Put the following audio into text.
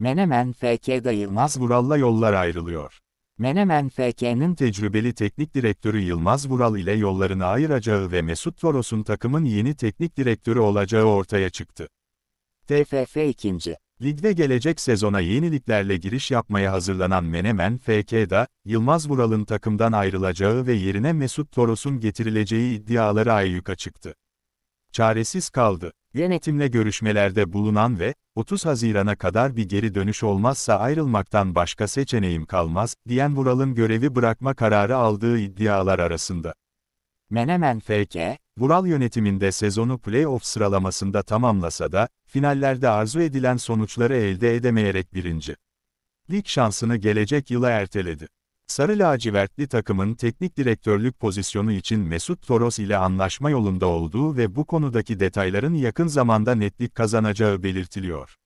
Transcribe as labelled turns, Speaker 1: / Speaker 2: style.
Speaker 1: Menemen FK'da Yılmaz Vural'la yollar ayrılıyor. Menemen FK'nin tecrübeli teknik direktörü Yılmaz Vural ile yollarını ayıracağı ve Mesut Toros'un takımın yeni teknik direktörü olacağı ortaya çıktı. TFF 2. Ligde gelecek sezona yeniliklerle giriş yapmaya hazırlanan Menemen FK'da, Yılmaz Vural'ın takımdan ayrılacağı ve yerine Mesut Toros'un getirileceği iddiaları ayyuka çıktı. Çaresiz kaldı. Yönetimle görüşmelerde bulunan ve, 30 Haziran'a kadar bir geri dönüş olmazsa ayrılmaktan başka seçeneğim kalmaz, diyen Vural'ın görevi bırakma kararı aldığı iddialar arasında. Menemen FK, Vural yönetiminde sezonu play-off sıralamasında tamamlasa da, finallerde arzu edilen sonuçları elde edemeyerek birinci. Lig şansını gelecek yıla erteledi. Sarı lacivertli takımın teknik direktörlük pozisyonu için Mesut Toros ile anlaşma yolunda olduğu ve bu konudaki detayların yakın zamanda netlik kazanacağı belirtiliyor.